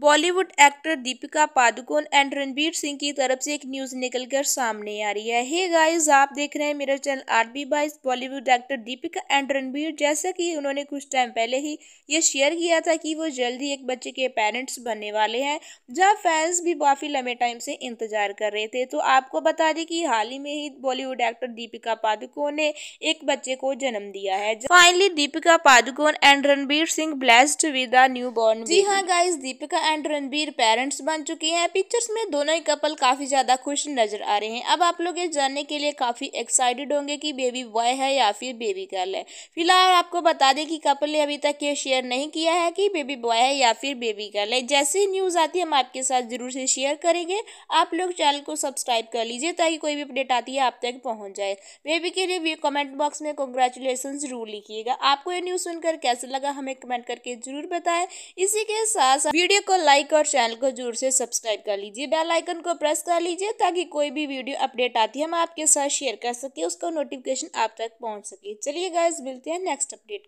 Bollywood actor Deepika Padukone and Ranveer Singh की तरफ से एक न्यूज निकल कर सामने आ रही है हे गाइस आप देख रहे हैं मेरा चैनल आर बी बाइस Bollywood actor Deepika and Ranveer जैसा कि उन्होंने कुछ टाइम पहले ही ये शेयर किया था कि वो जल्द ही एक बच्चे के पेरेंट्स बनने वाले हैं जहाँ फैंस भी काफ़ी लंबे टाइम से इंतजार कर रहे थे तो आपको बता दें कि हाल ही में ही बॉलीवुड एक्टर दीपिका पादुकोण ने एक बच्चे को जन्म दिया है finally Deepika Padukone and Ranveer Singh blessed with new born जी हाँ guys Deepika and Ranveer parents बन चुके हैं पिक्चर्स में दोनों ही कपल काफ़ी ज़्यादा खुश नजर आ रहे हैं अब आप लोग ये जानने के लिए काफ़ी एक्साइटेड होंगे कि बेबी बॉय है या फिर बेबी गर्ल है फिलहाल आपको बता दें कि कपल ने अभी तक ये शेयर नहीं किया है कि बेबी बॉय है या फिर बेबी गर्ल है जैसे ही न्यूज़ आती है हम आपके साथ ज़रूर से शेयर करेंगे आप लोग चैनल को सब्सक्राइब कर लीजिए ताकि कोई भी अपडेट आती है आप तक पहुँच जाए बेबी के लिए भी कमेंट बॉक्स में कॉन्ग्रेचुलेसन ज़रूर लिखिएगा आपको ये न्यूज़ सुनकर कैसा लगा हमें कमेंट करके ज़रूर बताएं इसी के साथ वीडियो को लाइक और चैनल को जरूर से सब्सक्राइब कर लीजिए बेल आइकन को प्रेस कर लीजिए ताकि कोई भी वीडियो अपडेट आती है हम आपके साथ शेयर कर सके उसका नोटिफिकेशन आप तक पहुंच सके चलिए गाइज मिलते हैं नेक्स्ट अपडेट